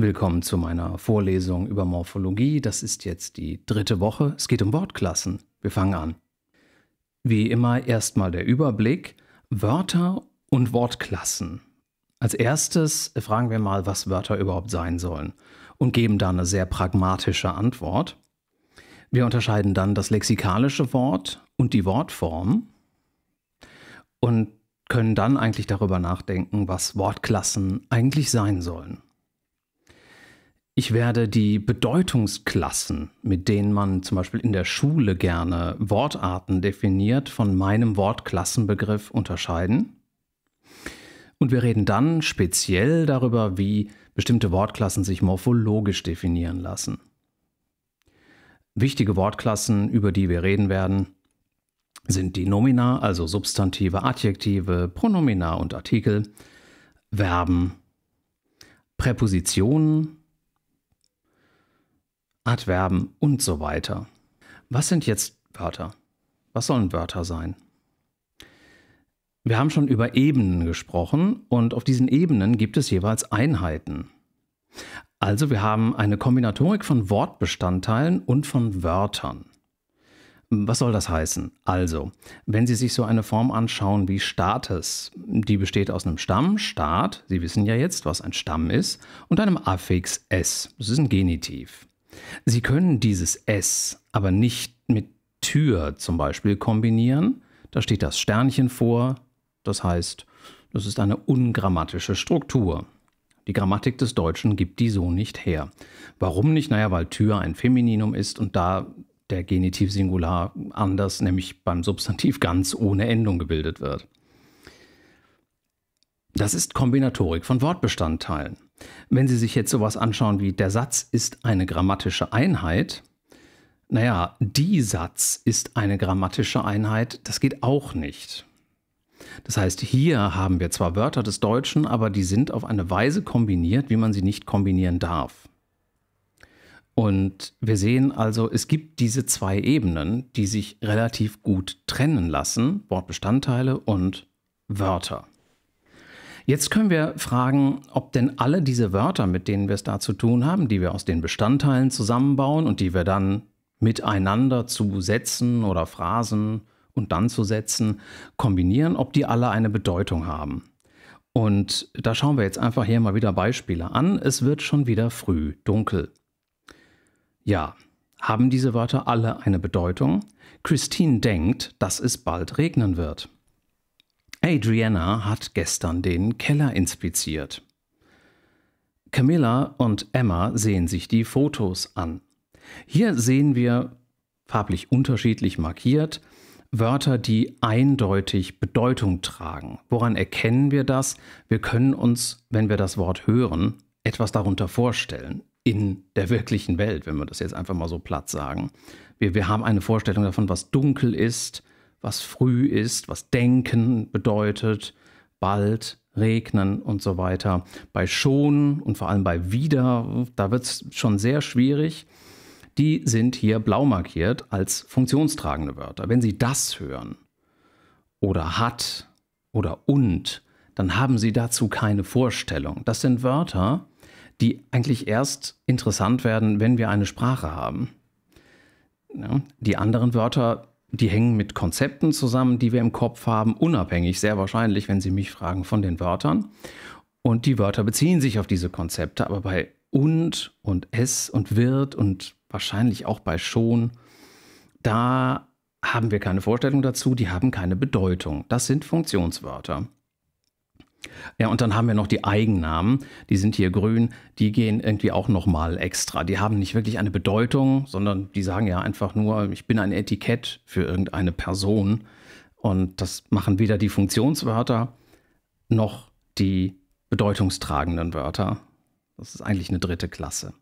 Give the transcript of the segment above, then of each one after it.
Willkommen zu meiner Vorlesung über Morphologie. Das ist jetzt die dritte Woche. Es geht um Wortklassen. Wir fangen an. Wie immer erstmal der Überblick. Wörter und Wortklassen. Als erstes fragen wir mal, was Wörter überhaupt sein sollen und geben da eine sehr pragmatische Antwort. Wir unterscheiden dann das lexikalische Wort und die Wortform und können dann eigentlich darüber nachdenken, was Wortklassen eigentlich sein sollen. Ich werde die Bedeutungsklassen, mit denen man zum Beispiel in der Schule gerne Wortarten definiert, von meinem Wortklassenbegriff unterscheiden. Und wir reden dann speziell darüber, wie bestimmte Wortklassen sich morphologisch definieren lassen. Wichtige Wortklassen, über die wir reden werden, sind die Nomina, also Substantive, Adjektive, Pronomina und Artikel, Verben, Präpositionen, Adverben und so weiter. Was sind jetzt Wörter? Was sollen Wörter sein? Wir haben schon über Ebenen gesprochen und auf diesen Ebenen gibt es jeweils Einheiten. Also wir haben eine Kombinatorik von Wortbestandteilen und von Wörtern. Was soll das heißen? Also, wenn Sie sich so eine Form anschauen wie Staates, die besteht aus einem Stamm, Staat, Sie wissen ja jetzt, was ein Stamm ist, und einem Affix s, das ist ein Genitiv. Sie können dieses S aber nicht mit Tür zum Beispiel kombinieren. Da steht das Sternchen vor. Das heißt, das ist eine ungrammatische Struktur. Die Grammatik des Deutschen gibt die so nicht her. Warum nicht? Naja, weil Tür ein Femininum ist und da der Genitiv Singular anders, nämlich beim Substantiv ganz ohne Endung gebildet wird. Das ist Kombinatorik von Wortbestandteilen. Wenn Sie sich jetzt sowas anschauen wie der Satz ist eine grammatische Einheit, naja, die Satz ist eine grammatische Einheit, das geht auch nicht. Das heißt, hier haben wir zwar Wörter des Deutschen, aber die sind auf eine Weise kombiniert, wie man sie nicht kombinieren darf. Und wir sehen also, es gibt diese zwei Ebenen, die sich relativ gut trennen lassen, Wortbestandteile und Wörter. Jetzt können wir fragen, ob denn alle diese Wörter, mit denen wir es da zu tun haben, die wir aus den Bestandteilen zusammenbauen und die wir dann miteinander zu Sätzen oder Phrasen und dann zu Sätzen kombinieren, ob die alle eine Bedeutung haben. Und da schauen wir jetzt einfach hier mal wieder Beispiele an. Es wird schon wieder früh dunkel. Ja, haben diese Wörter alle eine Bedeutung? Christine denkt, dass es bald regnen wird. Adriana hat gestern den Keller inspiziert. Camilla und Emma sehen sich die Fotos an. Hier sehen wir, farblich unterschiedlich markiert, Wörter, die eindeutig Bedeutung tragen. Woran erkennen wir das? Wir können uns, wenn wir das Wort hören, etwas darunter vorstellen. In der wirklichen Welt, wenn wir das jetzt einfach mal so platt sagen. Wir, wir haben eine Vorstellung davon, was dunkel ist, was früh ist, was denken bedeutet, bald, regnen und so weiter. Bei schon und vor allem bei wieder, da wird es schon sehr schwierig. Die sind hier blau markiert als funktionstragende Wörter. Wenn Sie das hören oder hat oder und, dann haben Sie dazu keine Vorstellung. Das sind Wörter, die eigentlich erst interessant werden, wenn wir eine Sprache haben. Die anderen Wörter die hängen mit Konzepten zusammen, die wir im Kopf haben, unabhängig, sehr wahrscheinlich, wenn Sie mich fragen, von den Wörtern. Und die Wörter beziehen sich auf diese Konzepte, aber bei und und es und wird und wahrscheinlich auch bei schon, da haben wir keine Vorstellung dazu, die haben keine Bedeutung. Das sind Funktionswörter. Ja, und dann haben wir noch die Eigennamen, die sind hier grün, die gehen irgendwie auch nochmal extra. Die haben nicht wirklich eine Bedeutung, sondern die sagen ja einfach nur, ich bin ein Etikett für irgendeine Person. Und das machen weder die Funktionswörter noch die bedeutungstragenden Wörter. Das ist eigentlich eine dritte Klasse.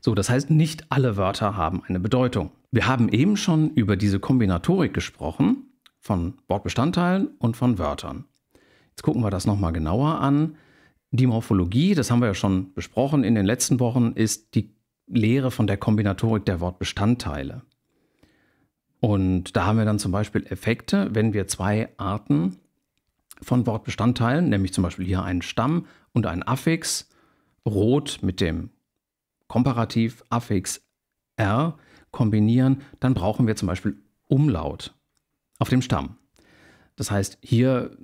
So, das heißt, nicht alle Wörter haben eine Bedeutung. Wir haben eben schon über diese Kombinatorik gesprochen von Wortbestandteilen und von Wörtern. Jetzt gucken wir das nochmal genauer an. Die Morphologie, das haben wir ja schon besprochen in den letzten Wochen, ist die Lehre von der Kombinatorik der Wortbestandteile. Und da haben wir dann zum Beispiel Effekte, wenn wir zwei Arten von Wortbestandteilen, nämlich zum Beispiel hier einen Stamm und einen Affix, rot mit dem Komparativ Affix R kombinieren, dann brauchen wir zum Beispiel Umlaut auf dem Stamm. Das heißt, hier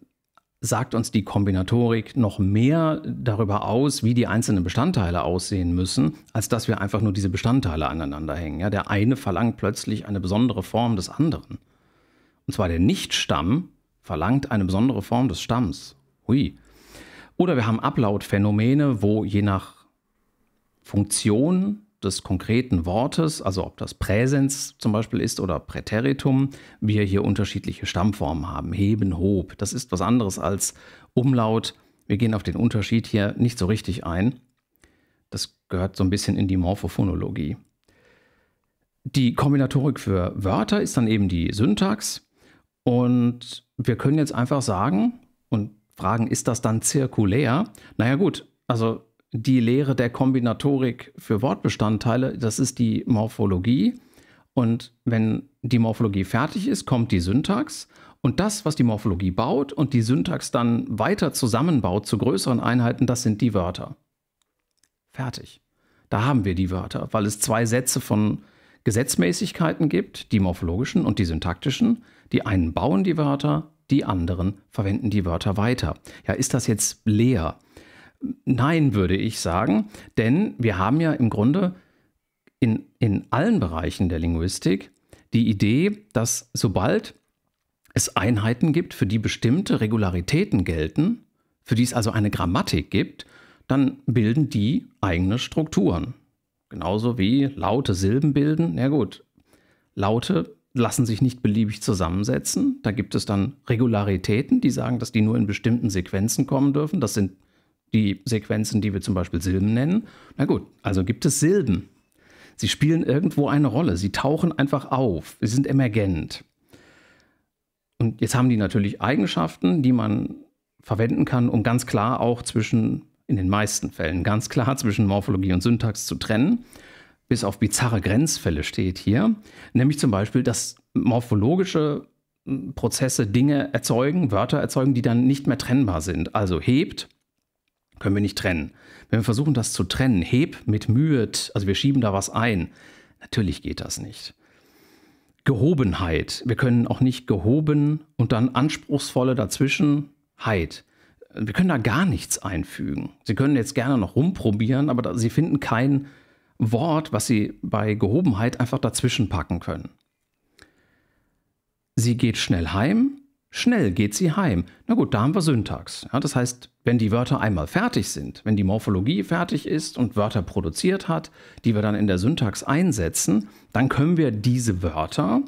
sagt uns die Kombinatorik noch mehr darüber aus, wie die einzelnen Bestandteile aussehen müssen, als dass wir einfach nur diese Bestandteile aneinander hängen. Ja, der eine verlangt plötzlich eine besondere Form des anderen. Und zwar der Nichtstamm verlangt eine besondere Form des Stamms. Hui. Oder wir haben Ablautphänomene, wo je nach Funktion des konkreten Wortes, also ob das Präsens zum Beispiel ist oder Präteritum, wir hier unterschiedliche Stammformen haben. Heben, hob. Das ist was anderes als Umlaut. Wir gehen auf den Unterschied hier nicht so richtig ein. Das gehört so ein bisschen in die Morphophonologie. Die Kombinatorik für Wörter ist dann eben die Syntax. Und wir können jetzt einfach sagen und fragen, ist das dann zirkulär? Naja gut, also die Lehre der Kombinatorik für Wortbestandteile, das ist die Morphologie. Und wenn die Morphologie fertig ist, kommt die Syntax. Und das, was die Morphologie baut und die Syntax dann weiter zusammenbaut zu größeren Einheiten, das sind die Wörter. Fertig. Da haben wir die Wörter, weil es zwei Sätze von Gesetzmäßigkeiten gibt, die morphologischen und die syntaktischen. Die einen bauen die Wörter, die anderen verwenden die Wörter weiter. Ja, ist das jetzt leer? Nein, würde ich sagen, denn wir haben ja im Grunde in, in allen Bereichen der Linguistik die Idee, dass sobald es Einheiten gibt, für die bestimmte Regularitäten gelten, für die es also eine Grammatik gibt, dann bilden die eigene Strukturen. Genauso wie laute Silben bilden. Na gut, Laute lassen sich nicht beliebig zusammensetzen. Da gibt es dann Regularitäten, die sagen, dass die nur in bestimmten Sequenzen kommen dürfen. Das sind die Sequenzen, die wir zum Beispiel Silben nennen. Na gut, also gibt es Silben. Sie spielen irgendwo eine Rolle. Sie tauchen einfach auf. Sie sind emergent. Und jetzt haben die natürlich Eigenschaften, die man verwenden kann, um ganz klar auch zwischen, in den meisten Fällen, ganz klar zwischen Morphologie und Syntax zu trennen. Bis auf bizarre Grenzfälle steht hier. Nämlich zum Beispiel, dass morphologische hm, Prozesse Dinge erzeugen, Wörter erzeugen, die dann nicht mehr trennbar sind. Also hebt können wir nicht trennen. Wenn wir versuchen, das zu trennen, heb mit Mühe, also wir schieben da was ein, natürlich geht das nicht. Gehobenheit. Wir können auch nicht gehoben und dann anspruchsvolle dazwischenheit. Wir können da gar nichts einfügen. Sie können jetzt gerne noch rumprobieren, aber da, Sie finden kein Wort, was Sie bei Gehobenheit einfach dazwischen packen können. Sie geht schnell heim, Schnell geht sie heim. Na gut, da haben wir Syntax. Ja, das heißt, wenn die Wörter einmal fertig sind, wenn die Morphologie fertig ist und Wörter produziert hat, die wir dann in der Syntax einsetzen, dann können wir diese Wörter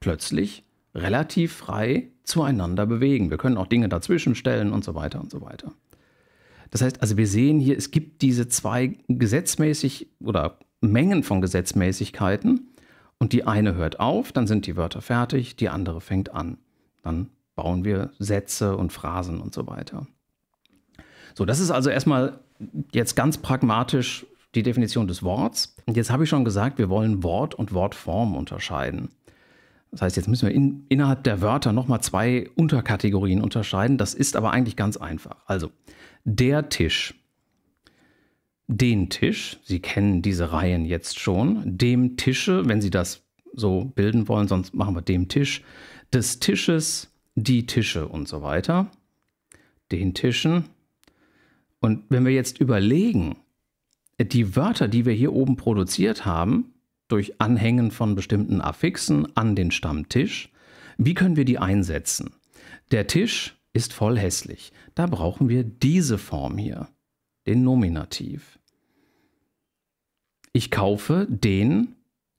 plötzlich relativ frei zueinander bewegen. Wir können auch Dinge dazwischen stellen und so weiter und so weiter. Das heißt, also wir sehen hier, es gibt diese zwei gesetzmäßig oder Mengen von Gesetzmäßigkeiten und die eine hört auf, dann sind die Wörter fertig, die andere fängt an. Dann bauen wir Sätze und Phrasen und so weiter. So, das ist also erstmal jetzt ganz pragmatisch die Definition des Worts. Und jetzt habe ich schon gesagt, wir wollen Wort und Wortform unterscheiden. Das heißt, jetzt müssen wir in, innerhalb der Wörter nochmal zwei Unterkategorien unterscheiden. Das ist aber eigentlich ganz einfach. Also, der Tisch, den Tisch, Sie kennen diese Reihen jetzt schon, dem Tische, wenn Sie das so bilden wollen, sonst machen wir dem Tisch, des Tisches die Tische und so weiter, den Tischen. Und wenn wir jetzt überlegen, die Wörter, die wir hier oben produziert haben, durch Anhängen von bestimmten Affixen an den Stammtisch, wie können wir die einsetzen? Der Tisch ist voll hässlich. Da brauchen wir diese Form hier, den Nominativ. Ich kaufe den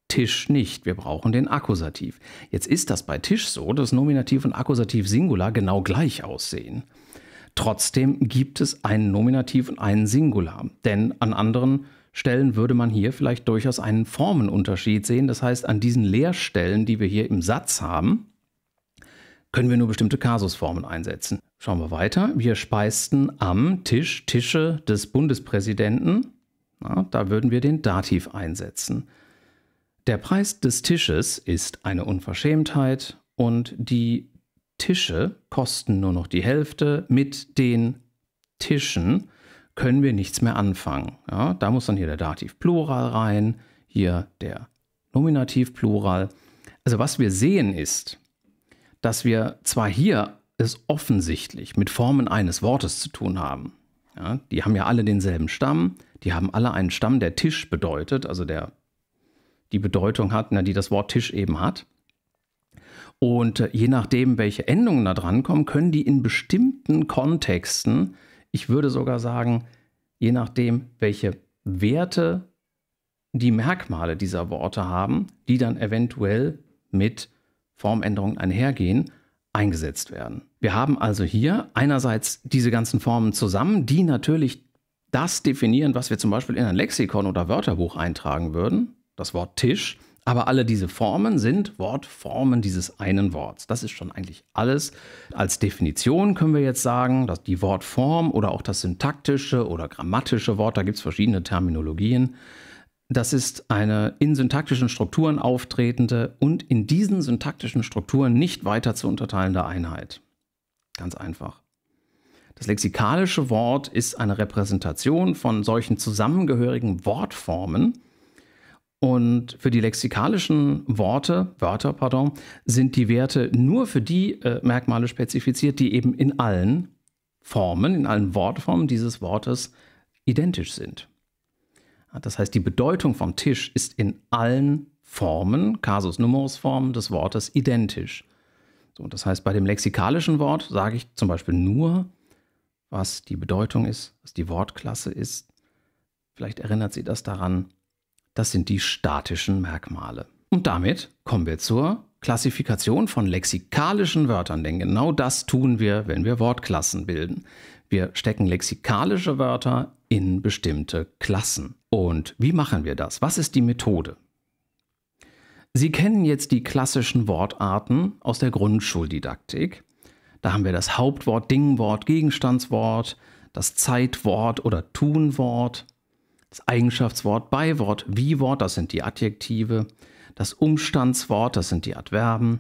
Tisch nicht. Wir brauchen den Akkusativ. Jetzt ist das bei Tisch so, dass Nominativ und Akkusativ Singular genau gleich aussehen. Trotzdem gibt es einen Nominativ und einen Singular, denn an anderen Stellen würde man hier vielleicht durchaus einen Formenunterschied sehen. Das heißt, an diesen Leerstellen, die wir hier im Satz haben, können wir nur bestimmte Kasusformen einsetzen. Schauen wir weiter. Wir speisten am Tisch Tische des Bundespräsidenten. Na, da würden wir den Dativ einsetzen. Der Preis des Tisches ist eine Unverschämtheit und die Tische kosten nur noch die Hälfte. Mit den Tischen können wir nichts mehr anfangen. Ja, da muss dann hier der Dativ Plural rein, hier der Nominativ Plural. Also was wir sehen ist, dass wir zwar hier es offensichtlich mit Formen eines Wortes zu tun haben. Ja, die haben ja alle denselben Stamm, die haben alle einen Stamm, der Tisch bedeutet, also der die Bedeutung hat, die das Wort Tisch eben hat. Und äh, je nachdem, welche Endungen da dran kommen, können die in bestimmten Kontexten, ich würde sogar sagen, je nachdem, welche Werte die Merkmale dieser Worte haben, die dann eventuell mit Formänderungen einhergehen, eingesetzt werden. Wir haben also hier einerseits diese ganzen Formen zusammen, die natürlich das definieren, was wir zum Beispiel in ein Lexikon oder Wörterbuch eintragen würden das Wort Tisch. Aber alle diese Formen sind Wortformen dieses einen Worts. Das ist schon eigentlich alles. Als Definition können wir jetzt sagen, dass die Wortform oder auch das syntaktische oder grammatische Wort, da gibt es verschiedene Terminologien, das ist eine in syntaktischen Strukturen auftretende und in diesen syntaktischen Strukturen nicht weiter zu unterteilende Einheit. Ganz einfach. Das lexikalische Wort ist eine Repräsentation von solchen zusammengehörigen Wortformen, und für die lexikalischen Worte, Wörter, pardon, sind die Werte nur für die äh, Merkmale spezifiziert, die eben in allen Formen, in allen Wortformen dieses Wortes identisch sind. Das heißt, die Bedeutung von Tisch ist in allen Formen, Kasus Numerus Formen des Wortes identisch. So, das heißt, bei dem lexikalischen Wort sage ich zum Beispiel nur, was die Bedeutung ist, was die Wortklasse ist. Vielleicht erinnert sie das daran, das sind die statischen Merkmale. Und damit kommen wir zur Klassifikation von lexikalischen Wörtern, denn genau das tun wir, wenn wir Wortklassen bilden. Wir stecken lexikalische Wörter in bestimmte Klassen. Und wie machen wir das? Was ist die Methode? Sie kennen jetzt die klassischen Wortarten aus der Grundschuldidaktik. Da haben wir das Hauptwort, Dingwort, Gegenstandswort, das Zeitwort oder Tunwort das Eigenschaftswort, Beiwort, Wiewort, das sind die Adjektive, das Umstandswort, das sind die Adverben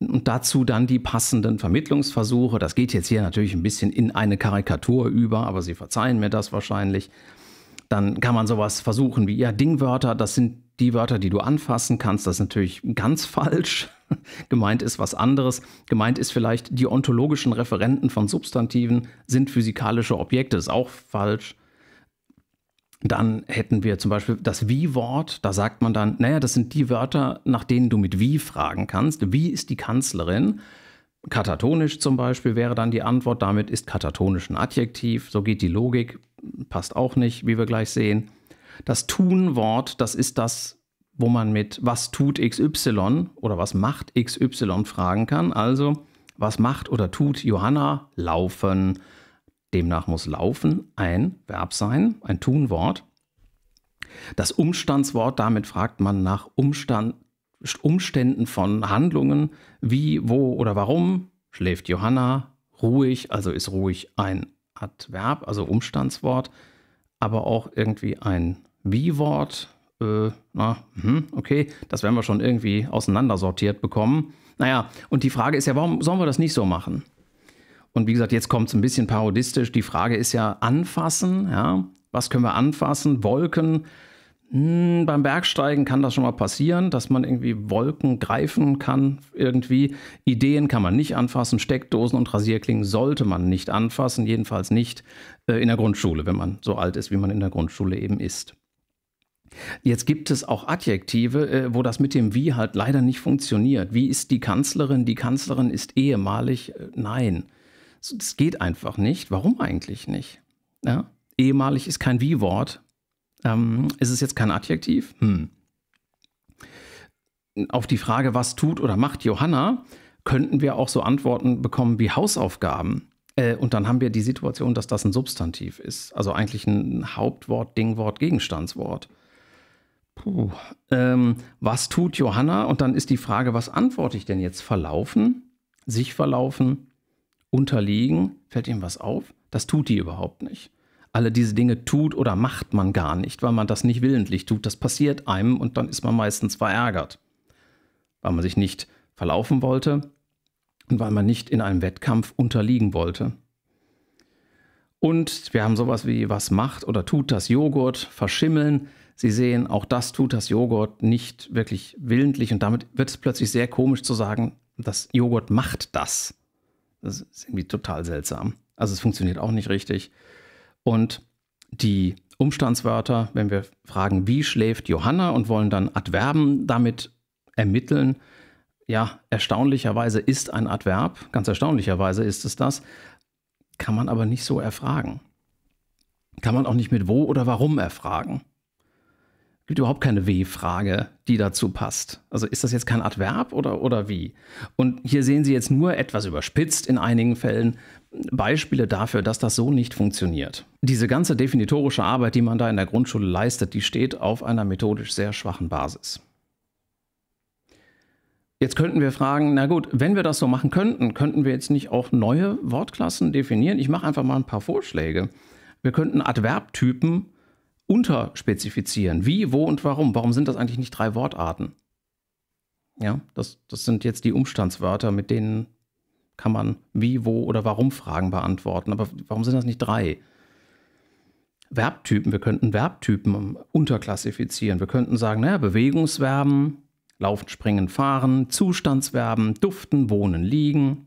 und dazu dann die passenden Vermittlungsversuche. Das geht jetzt hier natürlich ein bisschen in eine Karikatur über, aber Sie verzeihen mir das wahrscheinlich. Dann kann man sowas versuchen wie, ja, Dingwörter, das sind die Wörter, die du anfassen kannst. Das ist natürlich ganz falsch. Gemeint ist was anderes. Gemeint ist vielleicht, die ontologischen Referenten von Substantiven sind physikalische Objekte. Das ist auch falsch. Dann hätten wir zum Beispiel das Wie-Wort, da sagt man dann, naja, das sind die Wörter, nach denen du mit Wie fragen kannst. Wie ist die Kanzlerin? Katatonisch zum Beispiel wäre dann die Antwort, damit ist katatonisch ein Adjektiv, so geht die Logik, passt auch nicht, wie wir gleich sehen. Das Tun-Wort, das ist das, wo man mit was tut XY oder was macht XY fragen kann. Also, was macht oder tut Johanna? Laufen. Demnach muss laufen ein Verb sein, ein Tunwort. Das Umstandswort, damit fragt man nach Umstand, Umständen von Handlungen, wie, wo oder warum. Schläft Johanna, ruhig, also ist ruhig ein Adverb, also Umstandswort, aber auch irgendwie ein Wie-Wort. Äh, hm, okay, das werden wir schon irgendwie auseinandersortiert bekommen. Naja, und die Frage ist ja, warum sollen wir das nicht so machen? Und wie gesagt, jetzt kommt es ein bisschen parodistisch. Die Frage ist ja anfassen. Ja? Was können wir anfassen? Wolken. Hm, beim Bergsteigen kann das schon mal passieren, dass man irgendwie Wolken greifen kann. Irgendwie Ideen kann man nicht anfassen. Steckdosen und Rasierklingen sollte man nicht anfassen. Jedenfalls nicht äh, in der Grundschule, wenn man so alt ist, wie man in der Grundschule eben ist. Jetzt gibt es auch Adjektive, äh, wo das mit dem wie halt leider nicht funktioniert. Wie ist die Kanzlerin? Die Kanzlerin ist ehemalig. Äh, nein. Das geht einfach nicht. Warum eigentlich nicht? Ja? Ehemalig ist kein Wie-Wort. Ähm, ist es jetzt kein Adjektiv? Hm. Auf die Frage, was tut oder macht Johanna, könnten wir auch so Antworten bekommen wie Hausaufgaben. Äh, und dann haben wir die Situation, dass das ein Substantiv ist. Also eigentlich ein Hauptwort, Dingwort, Gegenstandswort. Puh. Ähm, was tut Johanna? Und dann ist die Frage, was antworte ich denn jetzt? Verlaufen? Sich verlaufen? unterliegen, fällt ihm was auf? Das tut die überhaupt nicht. Alle diese Dinge tut oder macht man gar nicht, weil man das nicht willentlich tut. Das passiert einem und dann ist man meistens verärgert, weil man sich nicht verlaufen wollte und weil man nicht in einem Wettkampf unterliegen wollte. Und wir haben sowas wie, was macht oder tut das Joghurt verschimmeln? Sie sehen, auch das tut das Joghurt nicht wirklich willentlich und damit wird es plötzlich sehr komisch zu sagen, das Joghurt macht das. Das ist irgendwie total seltsam. Also es funktioniert auch nicht richtig. Und die Umstandswörter, wenn wir fragen, wie schläft Johanna und wollen dann Adverben damit ermitteln, ja, erstaunlicherweise ist ein Adverb, ganz erstaunlicherweise ist es das, kann man aber nicht so erfragen. Kann man auch nicht mit wo oder warum erfragen gibt überhaupt keine W-Frage, die dazu passt. Also ist das jetzt kein Adverb oder, oder wie? Und hier sehen Sie jetzt nur etwas überspitzt in einigen Fällen Beispiele dafür, dass das so nicht funktioniert. Diese ganze definitorische Arbeit, die man da in der Grundschule leistet, die steht auf einer methodisch sehr schwachen Basis. Jetzt könnten wir fragen, na gut, wenn wir das so machen könnten, könnten wir jetzt nicht auch neue Wortklassen definieren? Ich mache einfach mal ein paar Vorschläge. Wir könnten Adverbtypen unterspezifizieren. Wie, wo und warum? Warum sind das eigentlich nicht drei Wortarten? Ja, das, das sind jetzt die Umstandswörter, mit denen kann man wie, wo oder warum Fragen beantworten. Aber warum sind das nicht drei? Verbtypen, wir könnten Verbtypen unterklassifizieren. Wir könnten sagen, naja, Bewegungsverben, laufen, springen, fahren, Zustandsverben, duften, wohnen, liegen.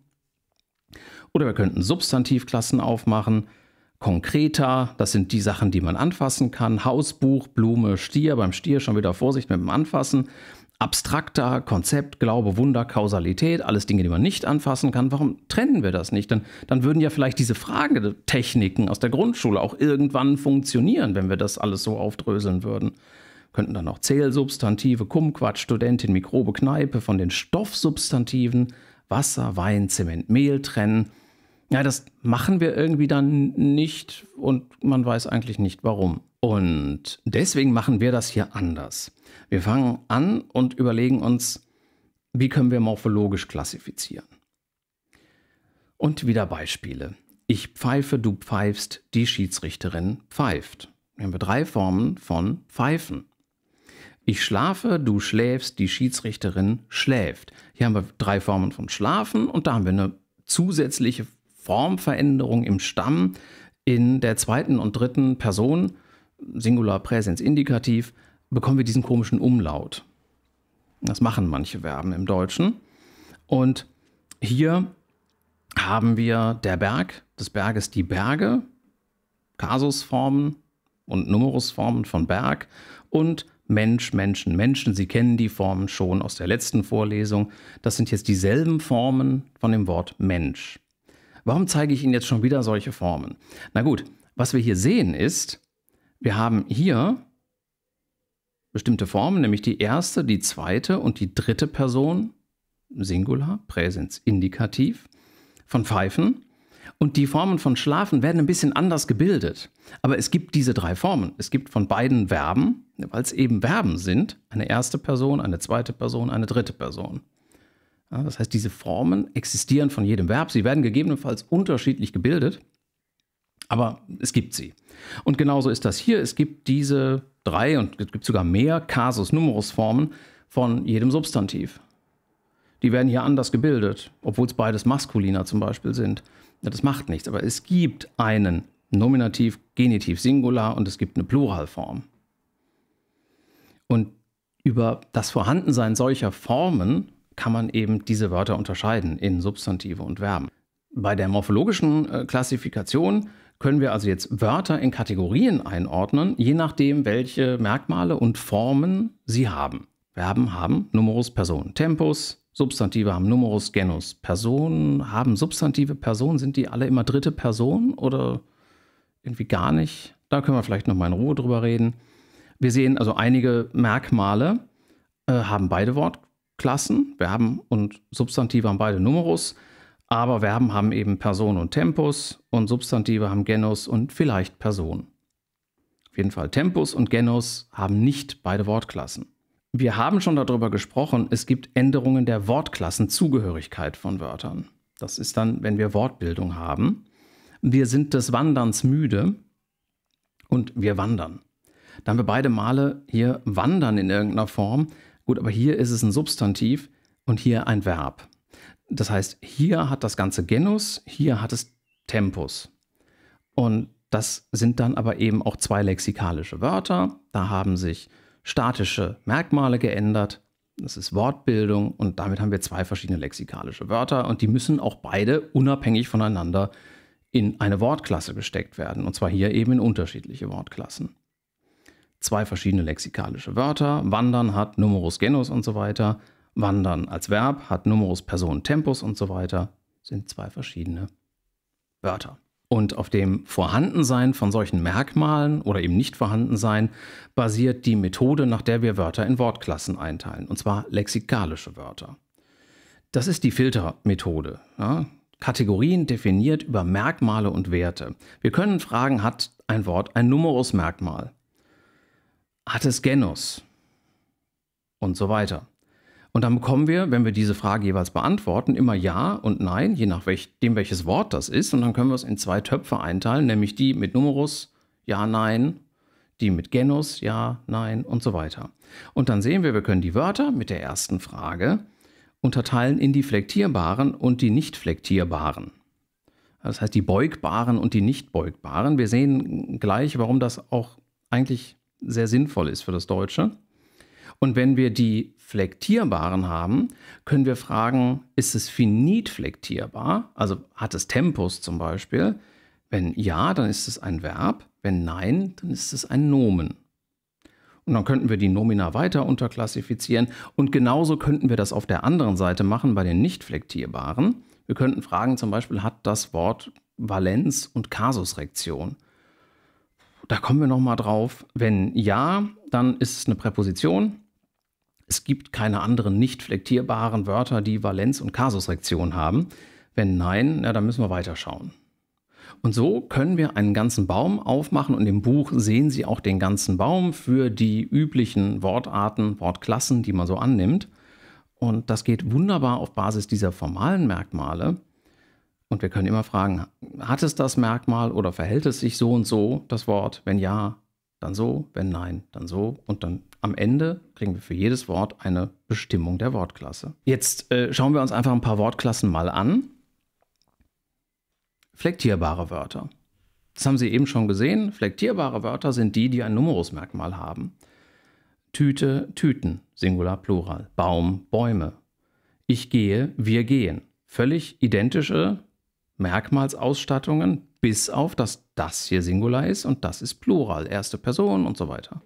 Oder wir könnten Substantivklassen aufmachen, konkreter. Das sind die Sachen, die man anfassen kann. Hausbuch, Blume, Stier. Beim Stier schon wieder Vorsicht mit dem Anfassen. Abstrakter, Konzept, Glaube, Wunder, Kausalität, alles Dinge, die man nicht anfassen kann. Warum trennen wir das nicht? Dann, dann würden ja vielleicht diese Fragetechniken aus der Grundschule auch irgendwann funktionieren, wenn wir das alles so aufdröseln würden könnten dann auch Zählsubstantive, Kumquat, Studentin, Mikrobe, Kneipe von den Stoffsubstantiven Wasser, Wein, Zement, Mehl trennen ja, das machen wir irgendwie dann nicht und man weiß eigentlich nicht warum. Und deswegen machen wir das hier anders. Wir fangen an und überlegen uns, wie können wir morphologisch klassifizieren. Und wieder Beispiele. Ich pfeife, du pfeifst, die Schiedsrichterin pfeift. Hier haben wir drei Formen von pfeifen. Ich schlafe, du schläfst, die Schiedsrichterin schläft. Hier haben wir drei Formen von Schlafen und da haben wir eine zusätzliche Form. Formveränderung im Stamm in der zweiten und dritten Person, Singular Präsens Indikativ, bekommen wir diesen komischen Umlaut. Das machen manche Verben im Deutschen. Und hier haben wir der Berg, des Berges die Berge, Kasusformen und Numerusformen von Berg und Mensch, Menschen, Menschen. Sie kennen die Formen schon aus der letzten Vorlesung. Das sind jetzt dieselben Formen von dem Wort Mensch. Warum zeige ich Ihnen jetzt schon wieder solche Formen? Na gut, was wir hier sehen ist, wir haben hier bestimmte Formen, nämlich die erste, die zweite und die dritte Person, Singular, Präsens, Indikativ, von Pfeifen. Und die Formen von Schlafen werden ein bisschen anders gebildet. Aber es gibt diese drei Formen. Es gibt von beiden Verben, weil es eben Verben sind, eine erste Person, eine zweite Person, eine dritte Person. Ja, das heißt, diese Formen existieren von jedem Verb. Sie werden gegebenenfalls unterschiedlich gebildet, aber es gibt sie. Und genauso ist das hier. Es gibt diese drei und es gibt sogar mehr Kasus-Numerus-Formen von jedem Substantiv. Die werden hier anders gebildet, obwohl es beides Maskuliner zum Beispiel sind. Ja, das macht nichts, aber es gibt einen Nominativ, Genitiv, Singular und es gibt eine Pluralform. Und über das Vorhandensein solcher Formen kann man eben diese Wörter unterscheiden in Substantive und Verben. Bei der morphologischen äh, Klassifikation können wir also jetzt Wörter in Kategorien einordnen, je nachdem, welche Merkmale und Formen sie haben. Verben haben Numerus Person Tempus, Substantive haben Numerus Genus Personen, haben Substantive Personen, sind die alle immer dritte Person oder irgendwie gar nicht? Da können wir vielleicht nochmal in Ruhe drüber reden. Wir sehen also einige Merkmale, äh, haben beide Wort Klassen. Verben und Substantive haben beide Numerus, aber Verben haben eben Person und Tempus und Substantive haben Genus und vielleicht Person. Auf jeden Fall Tempus und Genus haben nicht beide Wortklassen. Wir haben schon darüber gesprochen, es gibt Änderungen der Wortklassenzugehörigkeit von Wörtern. Das ist dann, wenn wir Wortbildung haben. Wir sind des Wanderns müde und wir wandern. Da haben wir beide Male hier wandern in irgendeiner Form. Gut, aber hier ist es ein Substantiv und hier ein Verb. Das heißt, hier hat das Ganze Genus, hier hat es Tempus. Und das sind dann aber eben auch zwei lexikalische Wörter. Da haben sich statische Merkmale geändert. Das ist Wortbildung und damit haben wir zwei verschiedene lexikalische Wörter und die müssen auch beide unabhängig voneinander in eine Wortklasse gesteckt werden. Und zwar hier eben in unterschiedliche Wortklassen zwei verschiedene lexikalische Wörter. Wandern hat Numerus Genus und so weiter. Wandern als Verb hat Numerus Person Tempus und so weiter. Sind zwei verschiedene Wörter. Und auf dem Vorhandensein von solchen Merkmalen oder eben Nichtvorhandensein basiert die Methode, nach der wir Wörter in Wortklassen einteilen, und zwar lexikalische Wörter. Das ist die Filtermethode. Ja? Kategorien definiert über Merkmale und Werte. Wir können fragen, hat ein Wort ein Numerus-Merkmal? hat es Genus und so weiter. Und dann bekommen wir, wenn wir diese Frage jeweils beantworten, immer Ja und Nein, je nachdem, welches Wort das ist. Und dann können wir es in zwei Töpfe einteilen, nämlich die mit Numerus, Ja, Nein, die mit Genus, Ja, Nein und so weiter. Und dann sehen wir, wir können die Wörter mit der ersten Frage unterteilen in die flektierbaren und die nicht flektierbaren. Das heißt die beugbaren und die nicht beugbaren. Wir sehen gleich, warum das auch eigentlich sehr sinnvoll ist für das Deutsche. Und wenn wir die flektierbaren haben, können wir fragen, ist es finit flektierbar? Also hat es Tempus zum Beispiel? Wenn ja, dann ist es ein Verb. Wenn nein, dann ist es ein Nomen. Und dann könnten wir die Nomina weiter unterklassifizieren. Und genauso könnten wir das auf der anderen Seite machen bei den nicht flektierbaren. Wir könnten fragen, zum Beispiel, hat das Wort Valenz und Kasusrektion? Da kommen wir nochmal drauf. Wenn ja, dann ist es eine Präposition. Es gibt keine anderen nicht flektierbaren Wörter, die Valenz- und Kasusrektion haben. Wenn nein, ja, dann müssen wir weiterschauen. Und so können wir einen ganzen Baum aufmachen und im Buch sehen Sie auch den ganzen Baum für die üblichen Wortarten, Wortklassen, die man so annimmt. Und das geht wunderbar auf Basis dieser formalen Merkmale. Und wir können immer fragen, hat es das Merkmal oder verhält es sich so und so, das Wort? Wenn ja, dann so, wenn nein, dann so. Und dann am Ende kriegen wir für jedes Wort eine Bestimmung der Wortklasse. Jetzt äh, schauen wir uns einfach ein paar Wortklassen mal an. Flektierbare Wörter. Das haben Sie eben schon gesehen. Flektierbare Wörter sind die, die ein Numerusmerkmal haben. Tüte, Tüten, Singular, Plural. Baum, Bäume. Ich gehe, wir gehen. Völlig identische Merkmalsausstattungen, bis auf, dass das hier Singular ist und das ist Plural, erste Person und so weiter.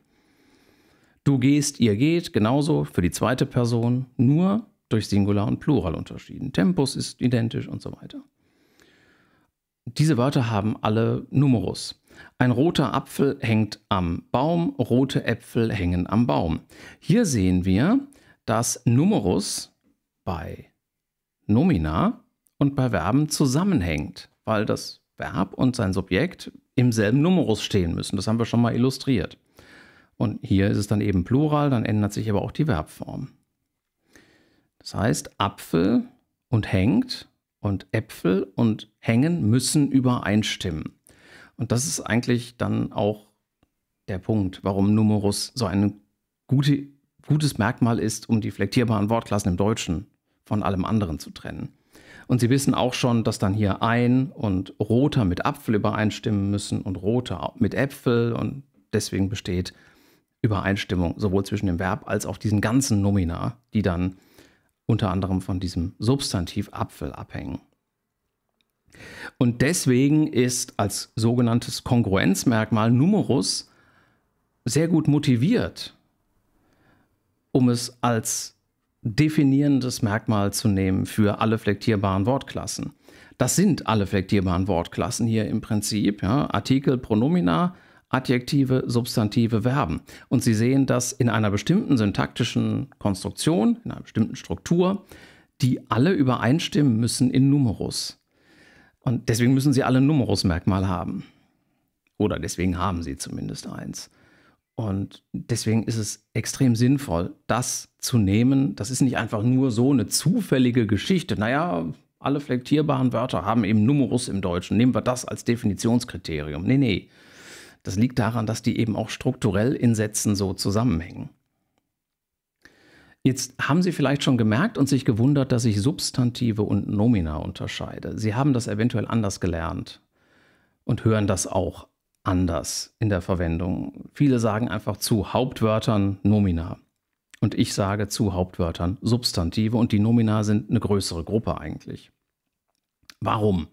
Du gehst, ihr geht, genauso für die zweite Person, nur durch Singular und Plural unterschieden. Tempus ist identisch und so weiter. Diese Wörter haben alle Numerus. Ein roter Apfel hängt am Baum, rote Äpfel hängen am Baum. Hier sehen wir, dass Numerus bei Nomina und bei Verben zusammenhängt, weil das Verb und sein Subjekt im selben Numerus stehen müssen. Das haben wir schon mal illustriert. Und hier ist es dann eben Plural, dann ändert sich aber auch die Verbform. Das heißt, Apfel und hängt und Äpfel und hängen müssen übereinstimmen. Und das ist eigentlich dann auch der Punkt, warum Numerus so ein gute, gutes Merkmal ist, um die flektierbaren Wortklassen im Deutschen von allem anderen zu trennen. Und Sie wissen auch schon, dass dann hier ein und roter mit Apfel übereinstimmen müssen und roter mit Äpfel. Und deswegen besteht Übereinstimmung sowohl zwischen dem Verb als auch diesen ganzen Nomina, die dann unter anderem von diesem Substantiv Apfel abhängen. Und deswegen ist als sogenanntes Kongruenzmerkmal Numerus sehr gut motiviert, um es als definierendes Merkmal zu nehmen für alle flektierbaren Wortklassen. Das sind alle flektierbaren Wortklassen hier im Prinzip. Ja? Artikel, Pronomina, Adjektive, Substantive, Verben. Und Sie sehen, dass in einer bestimmten syntaktischen Konstruktion, in einer bestimmten Struktur, die alle übereinstimmen müssen in Numerus. Und deswegen müssen sie alle Numerus-Merkmale haben. Oder deswegen haben sie zumindest eins. Und deswegen ist es extrem sinnvoll, das zu nehmen. Das ist nicht einfach nur so eine zufällige Geschichte. Naja, alle flektierbaren Wörter haben eben Numerus im Deutschen. Nehmen wir das als Definitionskriterium. Nee, nee. Das liegt daran, dass die eben auch strukturell in Sätzen so zusammenhängen. Jetzt haben Sie vielleicht schon gemerkt und sich gewundert, dass ich Substantive und Nomina unterscheide. Sie haben das eventuell anders gelernt und hören das auch anders in der Verwendung. Viele sagen einfach zu Hauptwörtern Nomina. Und ich sage zu Hauptwörtern Substantive und die Nomina sind eine größere Gruppe eigentlich. Warum?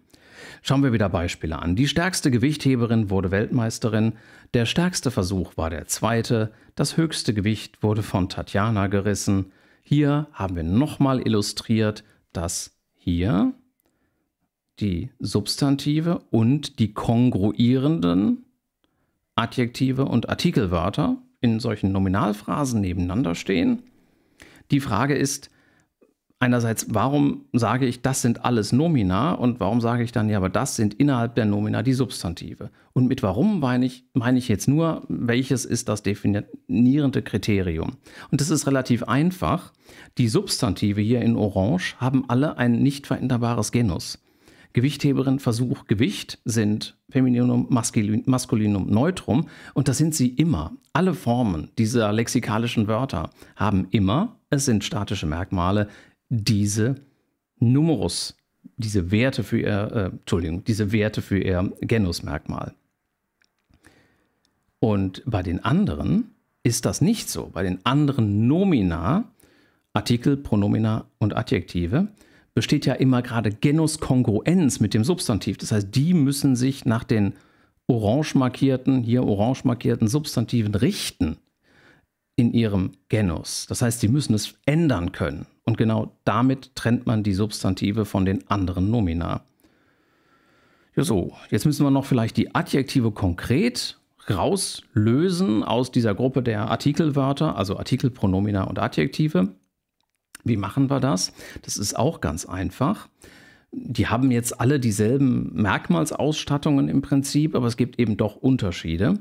Schauen wir wieder Beispiele an. Die stärkste Gewichtheberin wurde Weltmeisterin, der stärkste Versuch war der zweite, das höchste Gewicht wurde von Tatjana gerissen. Hier haben wir nochmal illustriert, dass hier die Substantive und die kongruierenden Adjektive und Artikelwörter in solchen Nominalphrasen nebeneinander stehen. Die Frage ist einerseits, warum sage ich, das sind alles Nomina und warum sage ich dann, ja, aber das sind innerhalb der Nomina die Substantive? Und mit warum meine ich, meine ich jetzt nur, welches ist das definierende Kriterium? Und das ist relativ einfach. Die Substantive hier in Orange haben alle ein nicht veränderbares Genus. Gewichtheberin, Versuch, Gewicht sind Femininum, Maskulin, Maskulinum, Neutrum und das sind sie immer. Alle Formen dieser lexikalischen Wörter haben immer, es sind statische Merkmale, diese Numerus, diese Werte für ihr, äh, Entschuldigung, diese Werte für ihr Genusmerkmal. Und bei den anderen ist das nicht so. Bei den anderen Nomina, Artikel, Pronomina und Adjektive, besteht ja immer gerade Genuskongruenz mit dem Substantiv. Das heißt, die müssen sich nach den orange markierten, hier orange markierten Substantiven richten in ihrem Genus. Das heißt, sie müssen es ändern können. Und genau damit trennt man die Substantive von den anderen Nomina. Ja, so, jetzt müssen wir noch vielleicht die Adjektive konkret rauslösen aus dieser Gruppe der Artikelwörter, also Artikelpronomina und Adjektive. Wie machen wir das? Das ist auch ganz einfach. Die haben jetzt alle dieselben Merkmalsausstattungen im Prinzip, aber es gibt eben doch Unterschiede.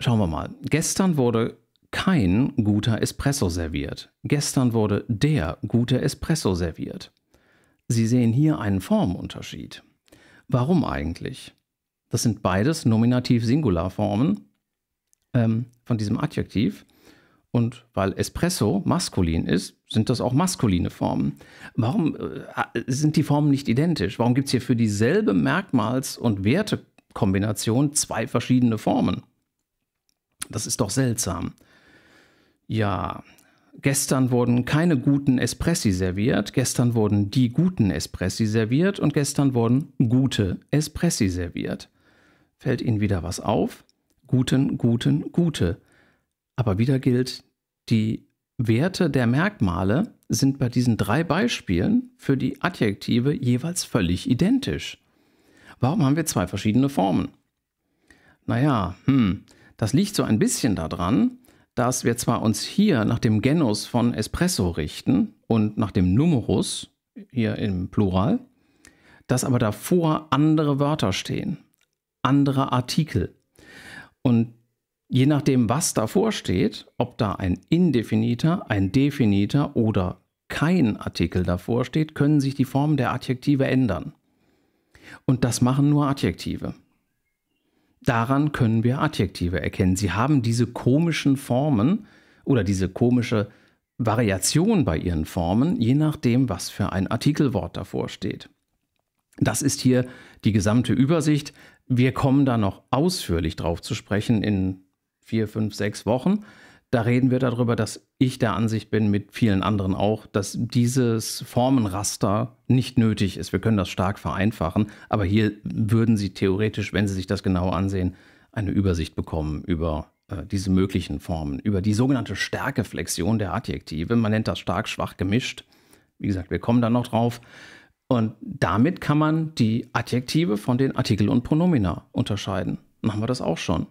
Schauen wir mal. Gestern wurde kein guter Espresso serviert. Gestern wurde der gute Espresso serviert. Sie sehen hier einen Formunterschied. Warum eigentlich? Das sind beides Nominativ-Singular-Formen ähm, von diesem Adjektiv. Und weil Espresso maskulin ist, sind das auch maskuline Formen. Warum äh, äh, sind die Formen nicht identisch? Warum gibt es hier für dieselbe Merkmals- und Wertekombination zwei verschiedene Formen? Das ist doch seltsam. Ja, gestern wurden keine guten Espressi serviert, gestern wurden die guten Espressi serviert und gestern wurden gute Espressi serviert. Fällt Ihnen wieder was auf? Guten, guten, gute. Aber wieder gilt, die Werte der Merkmale sind bei diesen drei Beispielen für die Adjektive jeweils völlig identisch. Warum haben wir zwei verschiedene Formen? Naja, hm, das liegt so ein bisschen daran, dass wir zwar uns hier nach dem Genus von Espresso richten und nach dem Numerus, hier im Plural, dass aber davor andere Wörter stehen, andere Artikel. Und je nachdem, was davor steht, ob da ein Indefiniter, ein Definiter oder kein Artikel davor steht, können sich die Formen der Adjektive ändern. Und das machen nur Adjektive. Daran können wir Adjektive erkennen. Sie haben diese komischen Formen oder diese komische Variation bei ihren Formen, je nachdem, was für ein Artikelwort davor steht. Das ist hier die gesamte Übersicht. Wir kommen da noch ausführlich drauf zu sprechen in vier, fünf, sechs Wochen. Da reden wir darüber, dass ich der Ansicht bin, mit vielen anderen auch, dass dieses Formenraster nicht nötig ist. Wir können das stark vereinfachen, aber hier würden Sie theoretisch, wenn Sie sich das genau ansehen, eine Übersicht bekommen über äh, diese möglichen Formen, über die sogenannte Stärkeflexion der Adjektive. Man nennt das stark schwach gemischt. Wie gesagt, wir kommen da noch drauf. Und damit kann man die Adjektive von den Artikel und Pronomina unterscheiden. Machen wir das auch schon.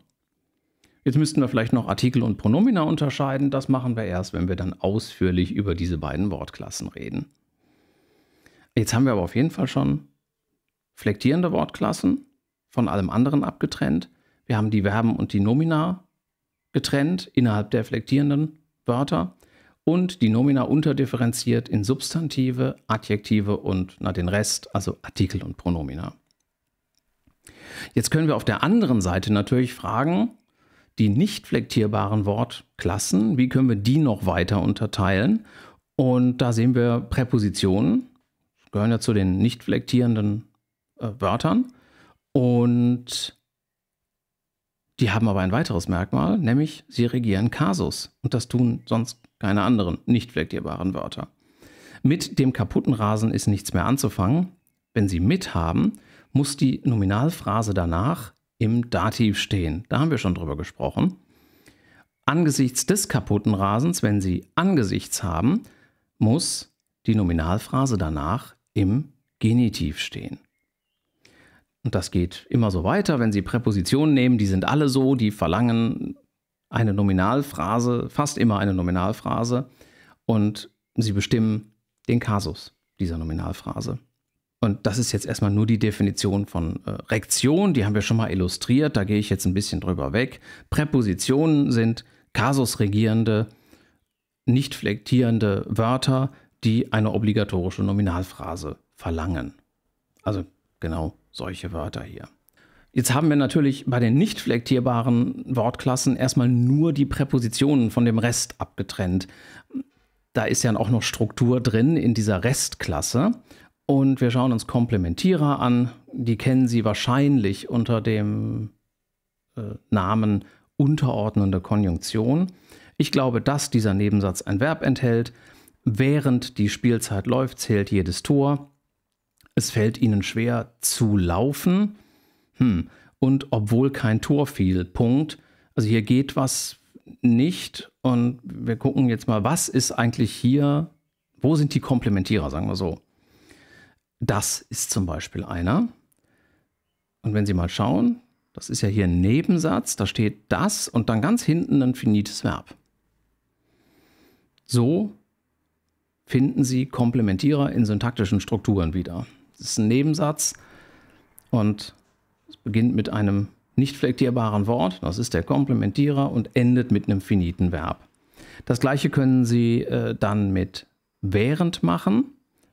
Jetzt müssten wir vielleicht noch Artikel und Pronomina unterscheiden. Das machen wir erst, wenn wir dann ausführlich über diese beiden Wortklassen reden. Jetzt haben wir aber auf jeden Fall schon flektierende Wortklassen von allem anderen abgetrennt. Wir haben die Verben und die Nomina getrennt innerhalb der flektierenden Wörter und die Nomina unterdifferenziert in Substantive, Adjektive und na, den Rest, also Artikel und Pronomina. Jetzt können wir auf der anderen Seite natürlich fragen, die nicht flektierbaren Wortklassen, wie können wir die noch weiter unterteilen? Und da sehen wir Präpositionen, gehören ja zu den nicht flektierenden äh, Wörtern. Und die haben aber ein weiteres Merkmal, nämlich sie regieren Kasus. Und das tun sonst keine anderen nicht flektierbaren Wörter. Mit dem kaputten Rasen ist nichts mehr anzufangen. Wenn sie mit haben, muss die Nominalphrase danach im Dativ stehen. Da haben wir schon drüber gesprochen. Angesichts des kaputten Rasens, wenn Sie angesichts haben, muss die Nominalphrase danach im Genitiv stehen. Und das geht immer so weiter, wenn Sie Präpositionen nehmen, die sind alle so, die verlangen eine Nominalphrase, fast immer eine Nominalphrase und Sie bestimmen den Kasus dieser Nominalphrase. Und das ist jetzt erstmal nur die Definition von äh, Rektion, die haben wir schon mal illustriert, da gehe ich jetzt ein bisschen drüber weg. Präpositionen sind kasusregierende, nicht flektierende Wörter, die eine obligatorische Nominalphrase verlangen. Also genau solche Wörter hier. Jetzt haben wir natürlich bei den nicht flektierbaren Wortklassen erstmal nur die Präpositionen von dem Rest abgetrennt. Da ist ja auch noch Struktur drin in dieser Restklasse. Und wir schauen uns Komplementierer an. Die kennen Sie wahrscheinlich unter dem äh, Namen unterordnende Konjunktion. Ich glaube, dass dieser Nebensatz ein Verb enthält. Während die Spielzeit läuft, zählt jedes Tor. Es fällt ihnen schwer zu laufen. Hm. Und obwohl kein Tor fiel, Punkt. Also hier geht was nicht. Und wir gucken jetzt mal, was ist eigentlich hier, wo sind die Komplementierer, sagen wir so. Das ist zum Beispiel einer. Und wenn Sie mal schauen, das ist ja hier ein Nebensatz, da steht das und dann ganz hinten ein finites Verb. So finden Sie Komplementierer in syntaktischen Strukturen wieder. Das ist ein Nebensatz und es beginnt mit einem nicht flektierbaren Wort, das ist der Komplementierer und endet mit einem finiten Verb. Das gleiche können Sie äh, dann mit während machen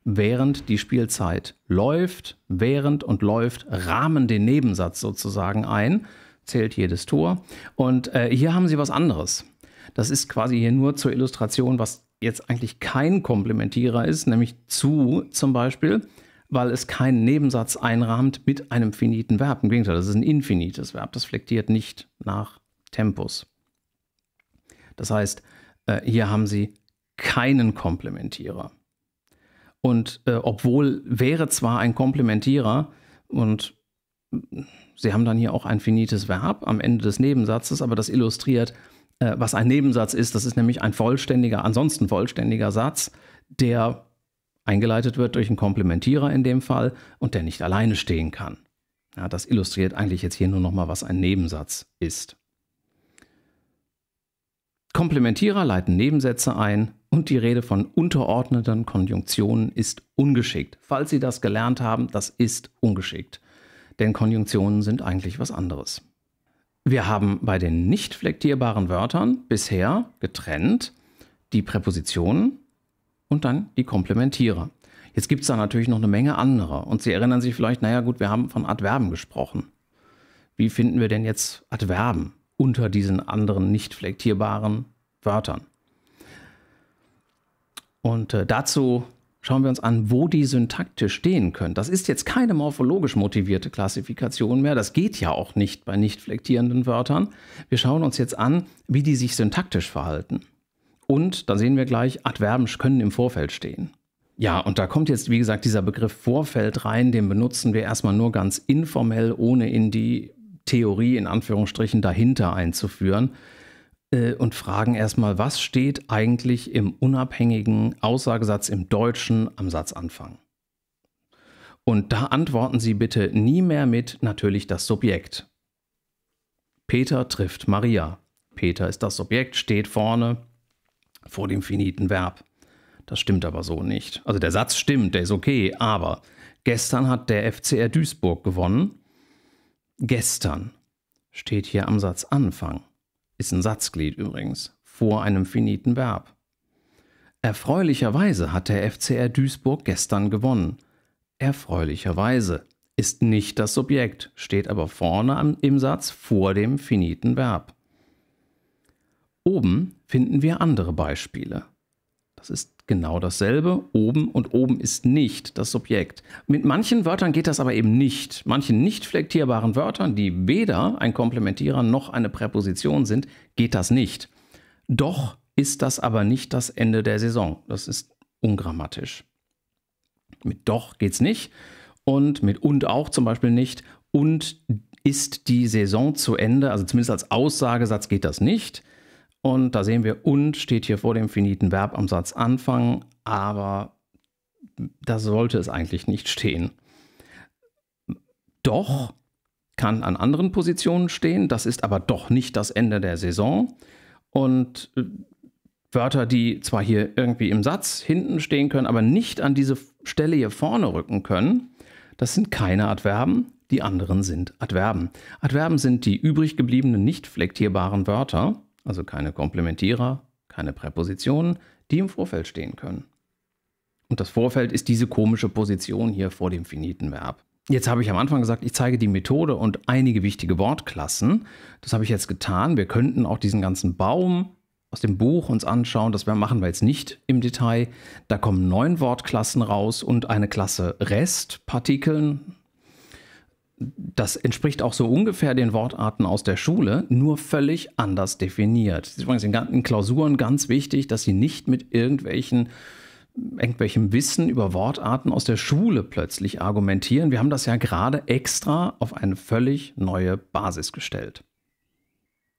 während die Spielzeit läuft, während und läuft, rahmen den Nebensatz sozusagen ein, zählt jedes Tor. Und äh, hier haben sie was anderes. Das ist quasi hier nur zur Illustration, was jetzt eigentlich kein Komplementierer ist, nämlich zu zum Beispiel, weil es keinen Nebensatz einrahmt mit einem finiten Verb. Im Gegenteil, das ist ein infinites Verb, das flektiert nicht nach Tempus. Das heißt, äh, hier haben Sie keinen Komplementierer. Und äh, obwohl wäre zwar ein Komplementierer und sie haben dann hier auch ein finites Verb am Ende des Nebensatzes, aber das illustriert, äh, was ein Nebensatz ist. Das ist nämlich ein vollständiger, ansonsten vollständiger Satz, der eingeleitet wird durch einen Komplementierer in dem Fall und der nicht alleine stehen kann. Ja, das illustriert eigentlich jetzt hier nur nochmal, was ein Nebensatz ist. Komplementierer leiten Nebensätze ein, und die Rede von unterordneten Konjunktionen ist ungeschickt. Falls Sie das gelernt haben, das ist ungeschickt. Denn Konjunktionen sind eigentlich was anderes. Wir haben bei den nicht flektierbaren Wörtern bisher getrennt die Präpositionen und dann die Komplementierer. Jetzt gibt es da natürlich noch eine Menge anderer. Und Sie erinnern sich vielleicht, naja gut, wir haben von Adverben gesprochen. Wie finden wir denn jetzt Adverben unter diesen anderen nicht flektierbaren Wörtern? Und äh, dazu schauen wir uns an, wo die syntaktisch stehen können. Das ist jetzt keine morphologisch motivierte Klassifikation mehr. Das geht ja auch nicht bei nicht flektierenden Wörtern. Wir schauen uns jetzt an, wie die sich syntaktisch verhalten. Und da sehen wir gleich, Adverben können im Vorfeld stehen. Ja, und da kommt jetzt, wie gesagt, dieser Begriff Vorfeld rein. Den benutzen wir erstmal nur ganz informell, ohne in die Theorie in Anführungsstrichen dahinter einzuführen. Äh, und fragen erstmal, was steht eigentlich im unabhängigen Aussagesatz im Deutschen am Satzanfang? Und da antworten Sie bitte nie mehr mit natürlich das Subjekt. Peter trifft Maria. Peter ist das Subjekt, steht vorne vor dem finiten Verb. Das stimmt aber so nicht. Also der Satz stimmt, der ist okay, aber gestern hat der FCR Duisburg gewonnen. Gestern steht hier am Satzanfang ist ein Satzglied übrigens, vor einem finiten Verb. Erfreulicherweise hat der FCR Duisburg gestern gewonnen. Erfreulicherweise ist nicht das Subjekt, steht aber vorne im Satz vor dem finiten Verb. Oben finden wir andere Beispiele. Das ist genau dasselbe, oben und oben ist nicht das Subjekt. Mit manchen Wörtern geht das aber eben nicht. Manchen nicht flektierbaren Wörtern, die weder ein Komplementierer noch eine Präposition sind, geht das nicht. Doch ist das aber nicht das Ende der Saison. Das ist ungrammatisch. Mit doch geht's nicht und mit und auch zum Beispiel nicht und ist die Saison zu Ende, also zumindest als Aussagesatz geht das nicht. Und da sehen wir, und steht hier vor dem finiten Verb am Satz Anfang, aber da sollte es eigentlich nicht stehen. Doch kann an anderen Positionen stehen, das ist aber doch nicht das Ende der Saison. Und äh, Wörter, die zwar hier irgendwie im Satz hinten stehen können, aber nicht an diese Stelle hier vorne rücken können, das sind keine Adverben, die anderen sind Adverben. Adverben sind die übrig gebliebenen, nicht flektierbaren Wörter also keine Komplementierer, keine Präpositionen, die im Vorfeld stehen können. Und das Vorfeld ist diese komische Position hier vor dem finiten Verb. Jetzt habe ich am Anfang gesagt, ich zeige die Methode und einige wichtige Wortklassen. Das habe ich jetzt getan. Wir könnten auch diesen ganzen Baum aus dem Buch uns anschauen. Das machen wir jetzt nicht im Detail. Da kommen neun Wortklassen raus und eine Klasse Restpartikeln das entspricht auch so ungefähr den Wortarten aus der Schule, nur völlig anders definiert. Das ist übrigens in Klausuren ganz wichtig, dass sie nicht mit irgendwelchen irgendwelchem Wissen über Wortarten aus der Schule plötzlich argumentieren. Wir haben das ja gerade extra auf eine völlig neue Basis gestellt.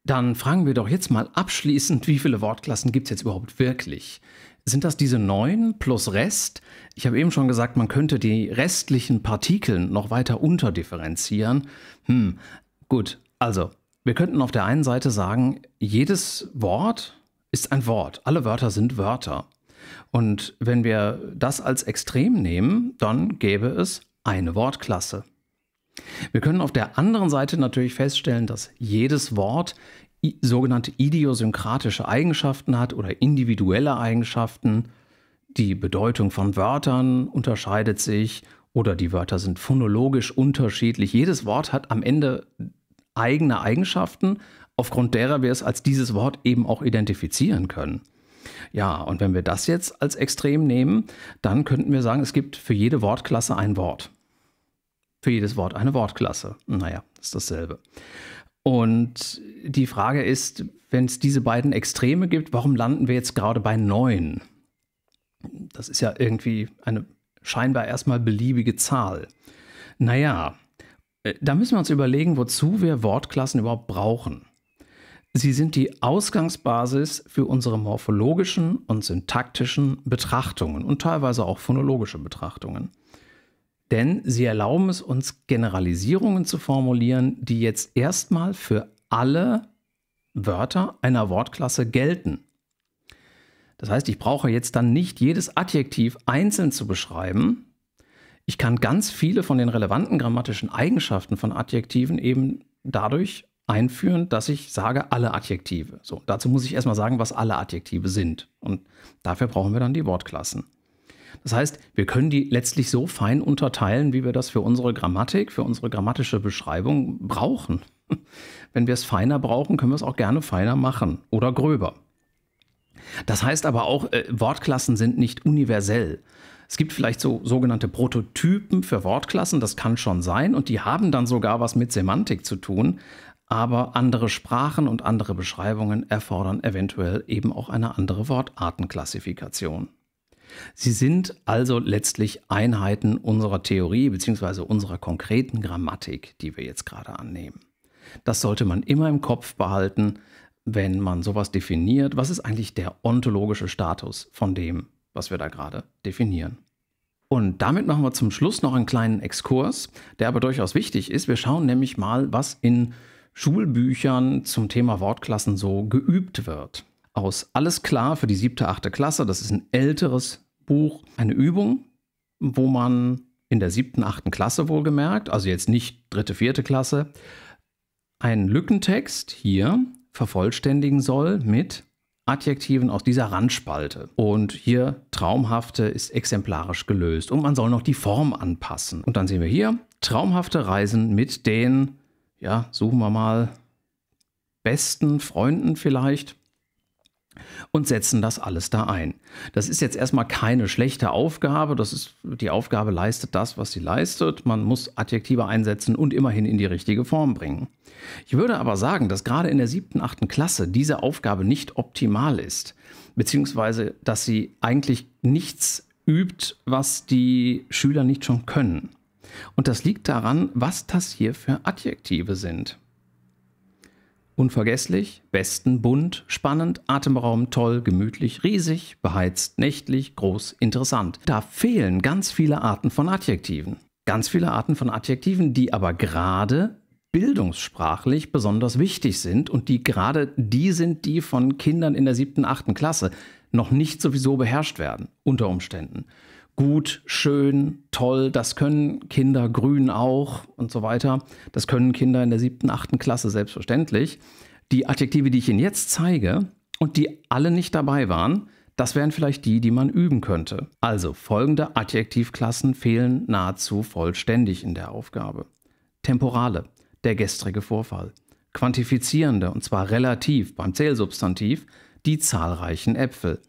Dann fragen wir doch jetzt mal abschließend, wie viele Wortklassen gibt es jetzt überhaupt wirklich? Sind das diese neun plus Rest? Ich habe eben schon gesagt, man könnte die restlichen Partikeln noch weiter unterdifferenzieren. Hm, gut, also wir könnten auf der einen Seite sagen, jedes Wort ist ein Wort. Alle Wörter sind Wörter. Und wenn wir das als Extrem nehmen, dann gäbe es eine Wortklasse. Wir können auf der anderen Seite natürlich feststellen, dass jedes Wort sogenannte idiosynkratische Eigenschaften hat oder individuelle Eigenschaften. Die Bedeutung von Wörtern unterscheidet sich oder die Wörter sind phonologisch unterschiedlich. Jedes Wort hat am Ende eigene Eigenschaften, aufgrund derer wir es als dieses Wort eben auch identifizieren können. Ja, und wenn wir das jetzt als extrem nehmen, dann könnten wir sagen, es gibt für jede Wortklasse ein Wort. Für jedes Wort eine Wortklasse. Naja, ist dasselbe. Und die Frage ist, wenn es diese beiden Extreme gibt, warum landen wir jetzt gerade bei 9? Das ist ja irgendwie eine scheinbar erstmal beliebige Zahl. Naja, äh, da müssen wir uns überlegen, wozu wir Wortklassen überhaupt brauchen. Sie sind die Ausgangsbasis für unsere morphologischen und syntaktischen Betrachtungen und teilweise auch phonologische Betrachtungen denn sie erlauben es uns, Generalisierungen zu formulieren, die jetzt erstmal für alle Wörter einer Wortklasse gelten. Das heißt, ich brauche jetzt dann nicht jedes Adjektiv einzeln zu beschreiben. Ich kann ganz viele von den relevanten grammatischen Eigenschaften von Adjektiven eben dadurch einführen, dass ich sage alle Adjektive. So, dazu muss ich erstmal sagen, was alle Adjektive sind. Und dafür brauchen wir dann die Wortklassen. Das heißt, wir können die letztlich so fein unterteilen, wie wir das für unsere Grammatik, für unsere grammatische Beschreibung brauchen. Wenn wir es feiner brauchen, können wir es auch gerne feiner machen oder gröber. Das heißt aber auch, äh, Wortklassen sind nicht universell. Es gibt vielleicht so sogenannte Prototypen für Wortklassen, das kann schon sein, und die haben dann sogar was mit Semantik zu tun, aber andere Sprachen und andere Beschreibungen erfordern eventuell eben auch eine andere Wortartenklassifikation. Sie sind also letztlich Einheiten unserer Theorie bzw. unserer konkreten Grammatik, die wir jetzt gerade annehmen. Das sollte man immer im Kopf behalten, wenn man sowas definiert. Was ist eigentlich der ontologische Status von dem, was wir da gerade definieren? Und damit machen wir zum Schluss noch einen kleinen Exkurs, der aber durchaus wichtig ist. Wir schauen nämlich mal, was in Schulbüchern zum Thema Wortklassen so geübt wird aus Alles klar für die siebte, achte Klasse. Das ist ein älteres Buch, eine Übung, wo man in der siebten, achten Klasse wohlgemerkt, also jetzt nicht dritte, vierte Klasse, einen Lückentext hier vervollständigen soll mit Adjektiven aus dieser Randspalte. Und hier traumhafte ist exemplarisch gelöst. Und man soll noch die Form anpassen. Und dann sehen wir hier traumhafte Reisen mit den, ja, suchen wir mal, besten Freunden vielleicht und setzen das alles da ein. Das ist jetzt erstmal keine schlechte Aufgabe. Das ist, die Aufgabe leistet das, was sie leistet. Man muss Adjektive einsetzen und immerhin in die richtige Form bringen. Ich würde aber sagen, dass gerade in der siebten, achten Klasse diese Aufgabe nicht optimal ist, beziehungsweise dass sie eigentlich nichts übt, was die Schüler nicht schon können. Und das liegt daran, was das hier für Adjektive sind. Unvergesslich, besten, bunt, spannend, atemberaubend, toll, gemütlich, riesig, beheizt, nächtlich, groß, interessant. Da fehlen ganz viele Arten von Adjektiven. Ganz viele Arten von Adjektiven, die aber gerade bildungssprachlich besonders wichtig sind und die gerade die sind, die von Kindern in der siebten, achten Klasse noch nicht sowieso beherrscht werden, unter Umständen gut, schön, toll, das können Kinder grün auch und so weiter. Das können Kinder in der siebten, achten Klasse selbstverständlich. Die Adjektive, die ich Ihnen jetzt zeige und die alle nicht dabei waren, das wären vielleicht die, die man üben könnte. Also folgende Adjektivklassen fehlen nahezu vollständig in der Aufgabe. Temporale, der gestrige Vorfall. Quantifizierende, und zwar relativ beim Zählsubstantiv, die zahlreichen Äpfel.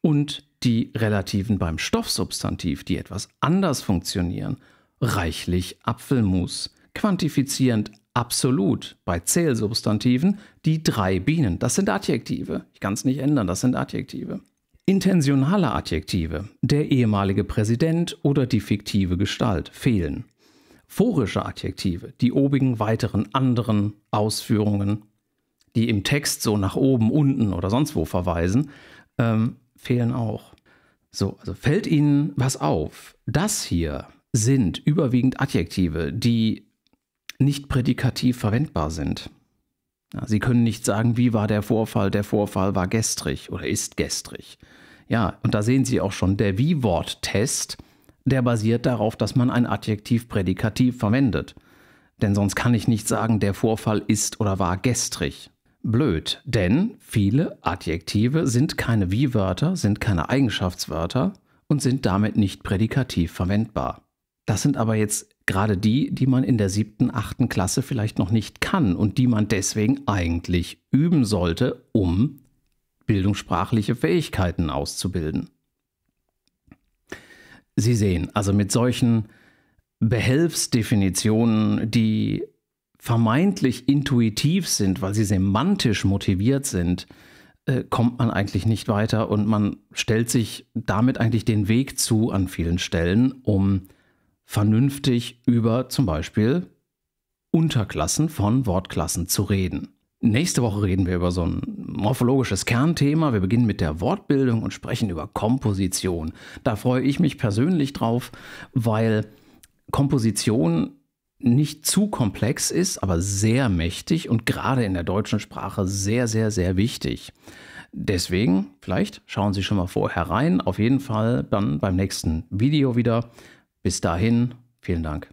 Und die Relativen beim Stoffsubstantiv, die etwas anders funktionieren, reichlich Apfelmus, quantifizierend absolut bei Zählsubstantiven die drei Bienen. Das sind Adjektive. Ich kann es nicht ändern, das sind Adjektive. Intentionale Adjektive, der ehemalige Präsident oder die fiktive Gestalt, fehlen. Phorische Adjektive, die obigen weiteren anderen Ausführungen, die im Text so nach oben, unten oder sonst wo verweisen, ähm, fehlen auch. So, also fällt Ihnen was auf? Das hier sind überwiegend Adjektive, die nicht prädikativ verwendbar sind. Ja, Sie können nicht sagen, wie war der Vorfall, der Vorfall war gestrig oder ist gestrig. Ja, und da sehen Sie auch schon, der Wie-Wort-Test, der basiert darauf, dass man ein Adjektiv prädikativ verwendet. Denn sonst kann ich nicht sagen, der Vorfall ist oder war gestrig blöd, denn viele Adjektive sind keine Wie-Wörter, sind keine Eigenschaftswörter und sind damit nicht prädikativ verwendbar. Das sind aber jetzt gerade die, die man in der siebten, achten Klasse vielleicht noch nicht kann und die man deswegen eigentlich üben sollte, um bildungssprachliche Fähigkeiten auszubilden. Sie sehen, also mit solchen Behelfsdefinitionen, die vermeintlich intuitiv sind, weil sie semantisch motiviert sind, äh, kommt man eigentlich nicht weiter und man stellt sich damit eigentlich den Weg zu an vielen Stellen, um vernünftig über zum Beispiel Unterklassen von Wortklassen zu reden. Nächste Woche reden wir über so ein morphologisches Kernthema. Wir beginnen mit der Wortbildung und sprechen über Komposition. Da freue ich mich persönlich drauf, weil Komposition nicht zu komplex ist, aber sehr mächtig und gerade in der deutschen Sprache sehr, sehr, sehr wichtig. Deswegen, vielleicht schauen Sie schon mal vorher rein. Auf jeden Fall dann beim nächsten Video wieder. Bis dahin, vielen Dank.